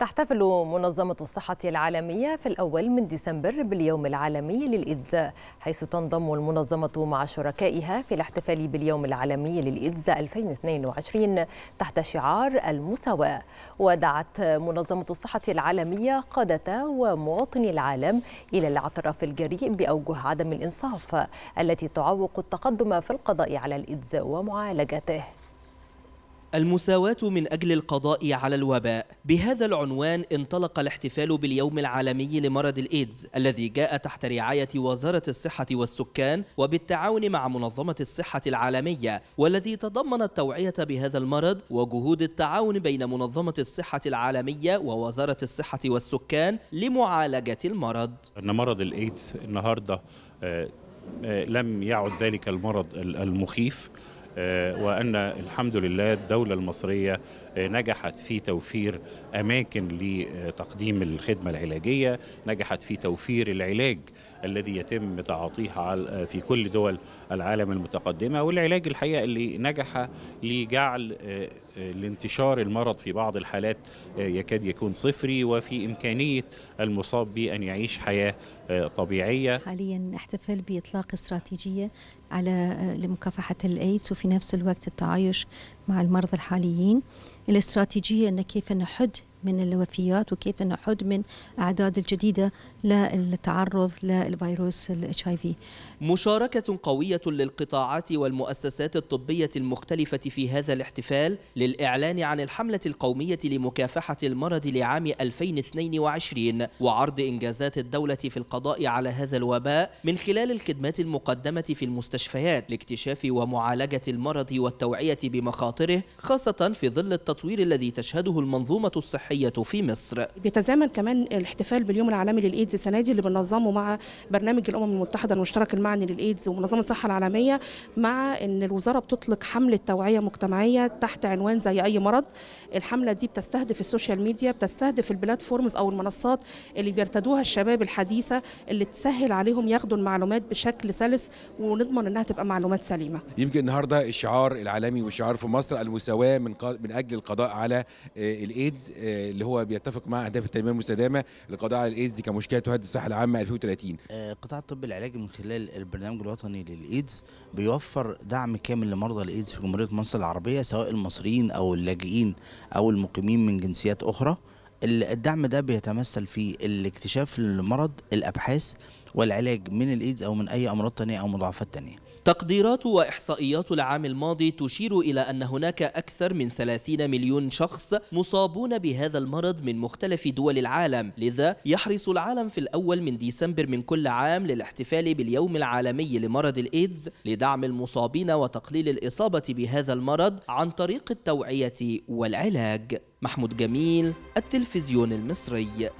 تحتفل منظمة الصحة العالمية في الأول من ديسمبر باليوم العالمي للإيدز حيث تنضم المنظمة مع شركائها في الاحتفال باليوم العالمي للإيدز 2022 تحت شعار المساواة ودعت منظمة الصحة العالمية قادة ومواطني العالم إلى الاعتراف الجريء بأوجه عدم الإنصاف التي تعوق التقدم في القضاء على الإيدز ومعالجته المساواة من أجل القضاء على الوباء بهذا العنوان انطلق الاحتفال باليوم العالمي لمرض الإيدز الذي جاء تحت رعاية وزارة الصحة والسكان وبالتعاون مع منظمة الصحة العالمية والذي تضمن التوعية بهذا المرض وجهود التعاون بين منظمة الصحة العالمية ووزارة الصحة والسكان لمعالجة المرض أن مرض الإيدز النهاردة آه، آه، لم يعد ذلك المرض المخيف آه، وأن الحمد لله الدولة المصرية آه، نجحت في توفير أماكن لتقديم الخدمة العلاجية نجحت في توفير العلاج الذي يتم تعاطيه آه، في كل دول العالم المتقدمة والعلاج الحقيقة اللي نجح لجعل الانتشار المرض في بعض الحالات يكاد يكون صفري وفي إمكانية المصاب بأن يعيش حياة طبيعية حاليا نحتفل بإطلاق استراتيجية على لمكافحة الإيدز وفي نفس الوقت التعايش مع المرضى الحاليين الاستراتيجية أن كيف نحد من الوفيات وكيف نحد من اعداد الجديده للتعرض للفيروس الاتش اي في. مشاركه قويه للقطاعات والمؤسسات الطبيه المختلفه في هذا الاحتفال للاعلان عن الحمله القوميه لمكافحه المرض لعام 2022 وعرض انجازات الدوله في القضاء على هذا الوباء من خلال الخدمات المقدمه في المستشفيات لاكتشاف ومعالجه المرض والتوعيه بمخاطره خاصه في ظل التطوير الذي تشهده المنظومه الصحيه الصحية في مصر بيتزامن كمان الاحتفال باليوم العالمي للإيدز السنة دي اللي بننظمه مع برنامج الأمم المتحدة المشترك المعني للإيدز ومنظمة الصحة العالمية مع أن الوزارة بتطلق حملة توعية مجتمعية تحت عنوان زي أي مرض الحملة دي بتستهدف السوشيال ميديا بتستهدف البلاتفورمز أو المنصات اللي بيرتدوها الشباب الحديثة اللي تسهل عليهم ياخدوا المعلومات بشكل سلس ونضمن أنها تبقى معلومات سليمة يمكن النهاردة الشعار العالمي والشعار في مصر المساواة من, من أجل القضاء على آه، الإيدز آه، اللي هو بيتفق مع اهداف التنميه المستدامه للقضاء على الايدز كمشكله تهدد الصحه العامه 2030 آه، قطاع الطب العلاجي من خلال البرنامج الوطني للايدز بيوفر دعم كامل لمرضى الايدز في جمهوريه مصر العربيه سواء المصريين او اللاجئين او المقيمين من جنسيات اخرى الدعم ده بيتمثل في الاكتشاف للمرض الابحاث والعلاج من الايدز او من اي امراض تانية او مضاعفات تانية تقديرات وإحصائيات العام الماضي تشير إلى أن هناك أكثر من 30 مليون شخص مصابون بهذا المرض من مختلف دول العالم لذا يحرص العالم في الأول من ديسمبر من كل عام للاحتفال باليوم العالمي لمرض الإيدز لدعم المصابين وتقليل الإصابة بهذا المرض عن طريق التوعية والعلاج محمود جميل التلفزيون المصري